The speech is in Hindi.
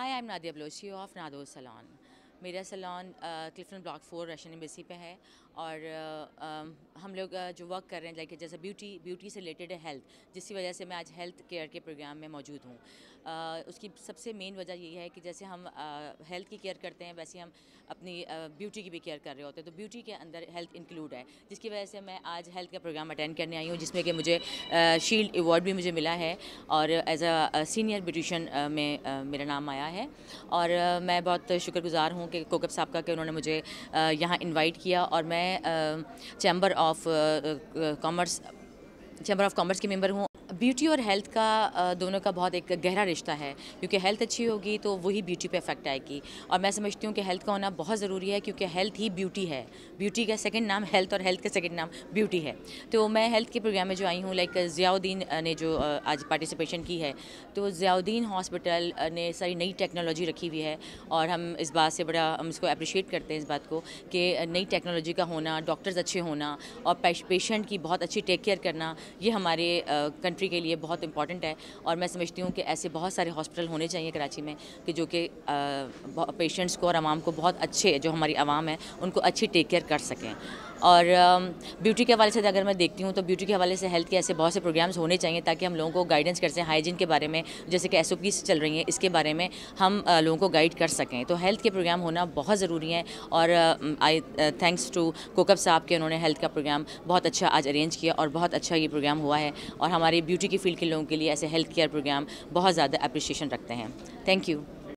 Hi, I'm Nadia Bloshi of Nado Salon. मेरा salon Clifton block four Russian embassy पे है और आ, हम लोग जो वर्क कर रहे हैं लाइक जैसे ब्यूटी ब्यूटी से रिलेटेड है हेल्थ जिसकी वजह से मैं आज हेल्थ केयर के प्रोग्राम में मौजूद हूँ उसकी सबसे मेन वजह ये है कि जैसे हम हेल्थ की केयर करते हैं वैसे हम अपनी ब्यूटी की भी केयर कर रहे होते हैं तो ब्यूटी के अंदर हेल्थ इंक्लूड है जिसकी वजह से मैं आज हेल्थ का प्रोग्राम अटेंड करने आई हूँ जिसमें कि मुझे शील्ड अवार्ड भी मुझे मिला है और एज अ सीनियर ब्यूटिशन में मेरा नाम आया है और मैं बहुत शुक्रगुजार हूँ हूँ कि कोकब साहब का कि उन्होंने मुझे यहाँ इनवाइट किया और मैं chamber of commerce chamber of commerce की मेंबर हूँ ब्यूटी और हेल्थ का दोनों का बहुत एक गहरा रिश्ता है क्योंकि हेल्थ अच्छी होगी तो वही ब्यूटी पे इफेक्ट आएगी और मैं समझती हूँ कि हेल्थ का होना बहुत ज़रूरी है क्योंकि हेल्थ ही ब्यूटी है ब्यूटी का सेकंड नाम हेल्थ और हेल्थ का सेकंड नाम ब्यूटी है तो मैं हेल्थ के प्रोग्राम में जो आई हूँ लाइक ज़ियाउद्दीन ने जो आज पार्टिसिपेशन की है तो ज़ियाउद्दीन हॉस्पिटल ने सारी नई टेक्नोलॉजी रखी हुई है और हम इस बात से बड़ा हम इसको अप्रिशिएट करते हैं इस बात को कि नई टेक्नोलॉजी का होना डॉक्टर्स अच्छे होना और पेशेंट की बहुत अच्छी टेक केयर करना ये हमारे कंट्री के लिए बहुत इंपॉर्टेंट है और मैं समझती हूँ कि ऐसे बहुत सारे हॉस्पिटल होने चाहिए कराची में कि जो कि पेशेंट्स को और आवाम को बहुत अच्छे जो हमारी आवाम है उनको अच्छी टेक केयर कर सकें और ब्यूटी um, के हवाले से अगर मैं देखती हूँ तो ब्यूटी के हवाले से हेल्थ के ऐसे बहुत से प्रोग्राम्स होने चाहिए ताकि हम लोगों को गाइडेंस कर सकें हाइजीन के बारे में जैसे कि एस चल रही हैं इसके बारे में हम uh, लोगों को गाइड कर सकें तो हेल्थ के प्रोग्राम होना बहुत ज़रूरी है और आई थैंक्स टू कोकब साहब के उन्होंने हेल्थ का प्रोग्राम बहुत अच्छा आज अरेंज किया और बहुत अच्छा ये प्रोग्राम हुआ है और हमारी ब्यूटी की फील्ड के लोगों के लिए ऐसे हेल्थ केयर प्रोग्राम बहुत ज़्यादा अप्रिशिएशन रखते हैं थैंक यू